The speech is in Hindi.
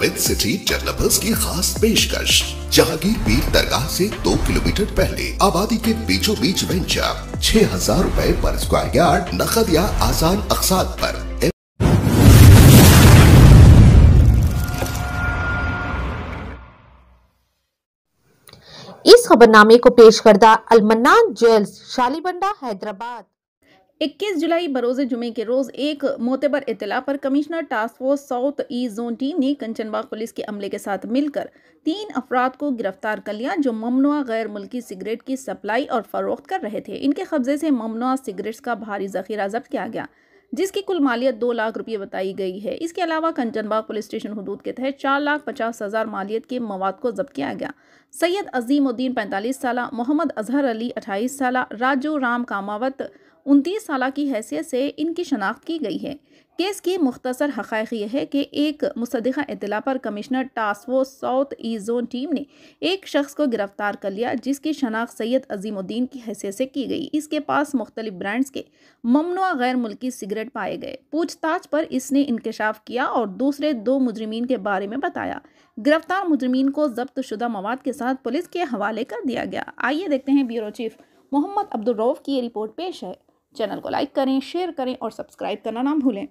विद सिटी डेवलपर्स की खास पेशकश जहांगीर पीर दरगाह से दो किलोमीटर पहले आबादी के बीचों बीच वेंचर छह हजार रूपए पर स्क्वायर यार्ड नकद या आसान अकसाद पर इस खबरनामे को पेश करदा अलमन्ना ज्वेल्स शालीबंडा हैदराबाद 21 जुलाई बरोज़ जुमे के रोज़ एक मोतबर इतला पर commissioner task force south east zone team ने कंचनबाग पुलिस के अमले के साथ मिलकर तीन अफराद को गिरफ्तार कर लिया जो ममनुआ गैर मुल्की सिगरेट की सप्लाई और फरोख्त कर रहे थे इनके कब्जे से ममनुआ सिगरेट्स का भारी जखीरा जब्त किया गया जिसकी कुल मालियत दो लाख रुपये बताई गई है इसके अलावा कंचनबाग पुलिस स्टेशन हदूद के तहत चार लाख पचास हज़ार मालियत के मवाद को जब्त किया गया सैयद अजीमुद्दीन पैंतालीस साल मोहम्मद अजहर अली अट्ठाईस साल राजू राम कामावत उनतीस साल की हैसियत से इनकी शनाख्त की गई है केस की मुख्तसर हक़ यह है कि एक मुसदा इतला पर कमिश्नर टास्क फोर्स साउथ ई जोन टीम ने एक शख्स को गिरफ्तार कर लिया जिसकी शनाख्त सैयद अजीमुद्दीन की हैसियत से की गई इसके पास मुख्तलिफ ब्रांड्स के ममनवा गैर मुल्की सिगरेट पाए गए पूछताछ पर इसने इंकशाफ किया और दूसरे दो मुजरम के बारे में बताया गिरफ्तार मुजरम को जब्त शुदा मवाद के साथ पुलिस के हवाले कर दिया गया आइए देखते हैं ब्यूरो चीफ मोहम्मद अब्दुलरौफ की ये रिपोर्ट पेश है चैनल को लाइक करें शेयर करें और सब्सक्राइब करना ना भूलें